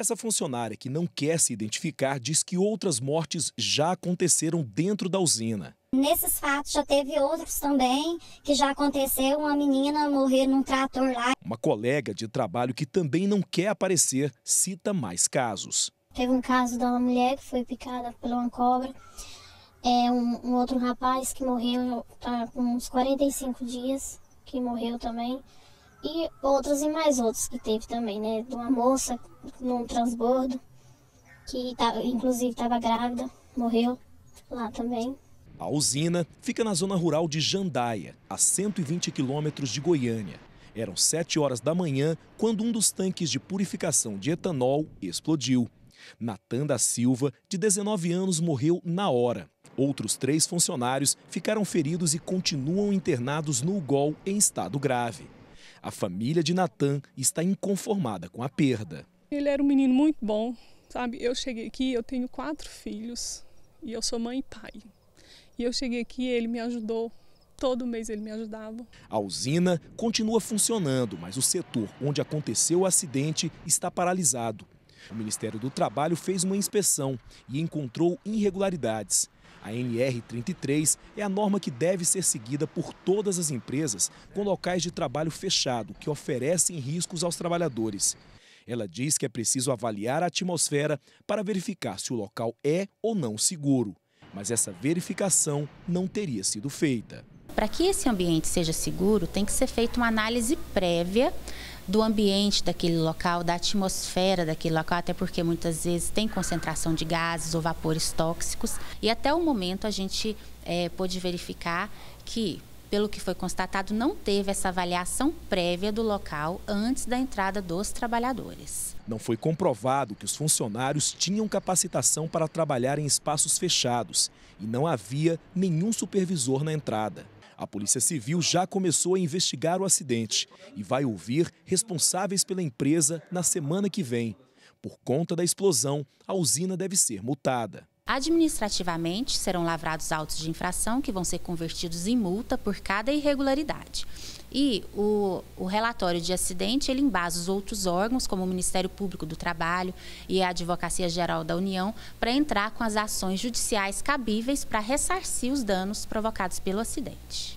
Essa funcionária que não quer se identificar diz que outras mortes já aconteceram dentro da usina. Nesses fatos já teve outros também que já aconteceu, uma menina morrer num trator lá. Uma colega de trabalho que também não quer aparecer cita mais casos. Teve um caso de uma mulher que foi picada por uma cobra, é, um, um outro rapaz que morreu tá, com uns 45 dias, que morreu também. E outros e mais outros que teve também, né? De uma moça num transbordo, que tá, tava, inclusive estava grávida, morreu lá também. A usina fica na zona rural de Jandaia, a 120 quilômetros de Goiânia. Eram 7 horas da manhã quando um dos tanques de purificação de etanol explodiu. Natan da Silva, de 19 anos, morreu na hora. Outros três funcionários ficaram feridos e continuam internados no UGOL em estado grave. A família de Natan está inconformada com a perda. Ele era um menino muito bom, sabe? Eu cheguei aqui, eu tenho quatro filhos e eu sou mãe e pai. E eu cheguei aqui, ele me ajudou todo mês ele me ajudava. A usina continua funcionando, mas o setor onde aconteceu o acidente está paralisado. O Ministério do Trabalho fez uma inspeção e encontrou irregularidades. A NR33 é a norma que deve ser seguida por todas as empresas com locais de trabalho fechado, que oferecem riscos aos trabalhadores. Ela diz que é preciso avaliar a atmosfera para verificar se o local é ou não seguro. Mas essa verificação não teria sido feita. Para que esse ambiente seja seguro, tem que ser feita uma análise prévia do ambiente daquele local, da atmosfera daquele local, até porque muitas vezes tem concentração de gases ou vapores tóxicos. E até o momento a gente é, pôde verificar que pelo que foi constatado, não teve essa avaliação prévia do local antes da entrada dos trabalhadores. Não foi comprovado que os funcionários tinham capacitação para trabalhar em espaços fechados e não havia nenhum supervisor na entrada. A Polícia Civil já começou a investigar o acidente e vai ouvir responsáveis pela empresa na semana que vem. Por conta da explosão, a usina deve ser multada. Administrativamente, serão lavrados autos de infração que vão ser convertidos em multa por cada irregularidade. E o, o, relatório de acidente, ele embasa os outros órgãos, como o Ministério Público do Trabalho e a Advocacia Geral da União, para entrar com as ações judiciais cabíveis para ressarcir os danos provocados pelo acidente.